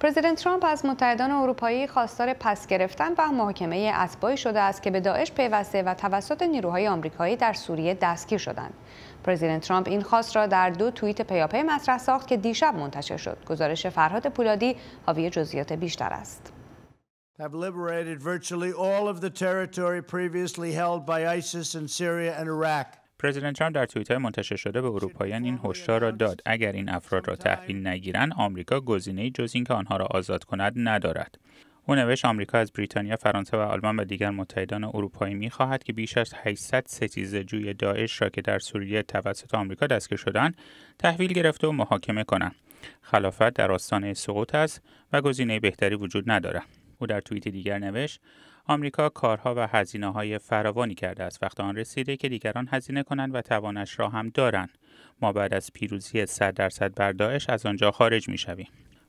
پرزیدنت ترامپ از متحدان اروپایی خواستار پس گرفتن و محاکمه اسبایی شده است که به داعش پیوسته و توسط نیروهای آمریکایی در سوریه دستگیر شدند. پرزیدنت ترامپ این خواست را در دو توییت پیاپی مطرح ساخت که دیشب منتشر شد. گزارش فرهاد پولادی حاوی جزئیات بیشتر است. پرزیدنت ترامپ در توییتر منتشر شده به اروپاییان این هشدار را داد اگر این افراد را تحویل نگیرند آمریکا گزینه جز اینکه آنها را آزاد کند ندارد او نوشت آمریکا از بریتانیا، فرانسه و آلمان و دیگر متحدان اروپایی میخواهد که بیش از 800 ستیزه جوی داعش را که در سوریه توسط آمریکا دستگیر شدند، تحویل گرفته و محاکمه کنند. خلافت در آستانه سقوط است و گزینه بهتری وجود ندارد. او در توییت دیگر نوشت آمریکا کارها و هزینه های فراوانی کرده است وقت آن رسیده که دیگران هزینه کنند و توانش را هم دارند ما بعد از پیروزی 100 درصد بر داعش از آنجا خارج می شویم.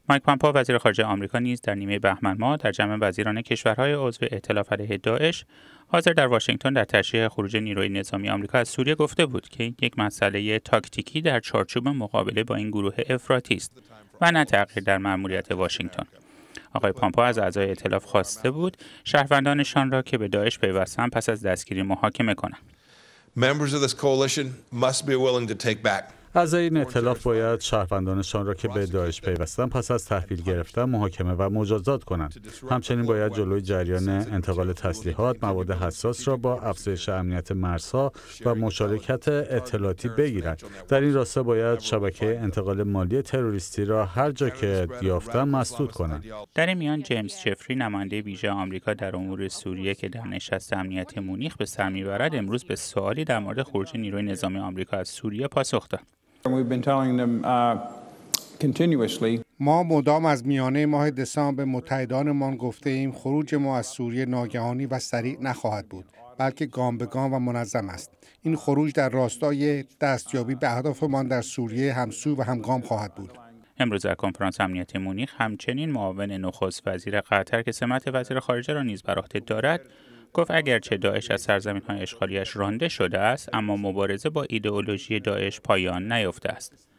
مایک پامپا وزیر خارجه آمریکا نیز در نیمه بهمن ما در جمع وزیران کشورهای عضو ائتلاف علیه داعش حاضر در واشنگتن در تشریح خروج نیروی نظامی آمریکا از سوریه گفته بود که یک مسئله تاکتیکی در چارچوب مقابله با این گروه افراطی است و نه تغییر در مأموریت واشنگتن آقای پامپا از اعضای اطلاف خواسته بود شهروندانشان را که به داعش پیوستند پس از دستگیری محاکمه کنند. Members of must be willing to take از این اطلاف باید شهروندانشان را که به داعش پیوستن پس از تحویل گرفتن محاکمه و مجازات کنند همچنین باید جلوی جریان انتقال تسلیحات مواد حساس را با افزایش امنیت مرزها و مشارکت اطلاعاتی بگیرند در این راستا باید شبکه انتقال مالی تروریستی را هر جا که یافتن مسدود کنند در این میان جیمز چفری نماینده ویژه آمریکا در امور سوریه که در نشست امنیت مونیخ به سر میبرد امروز به سوالی در مورد خروج نیروی نظامی آمریکا از سوریه پاسخ داد Uh, ما مدام از میانه ماه دسامبر به متحدانمان گفته ایم خروج ما از سوریه ناگهانی و سریع نخواهد بود بلکه گام به گام و منظم است این خروج در راستای دستیابی به اهدافمان در سوریه همسو و همگام خواهد بود امروز در کنفرانس امنیت مونیخ همچنین معاون نخست وزیر قطر که سمت وزیر خارجه را نیز بر دارد گفت اگرچه داعش از سرزمین های اشغالیش رانده شده است اما مبارزه با ایدئولوژی داعش پایان نیافته است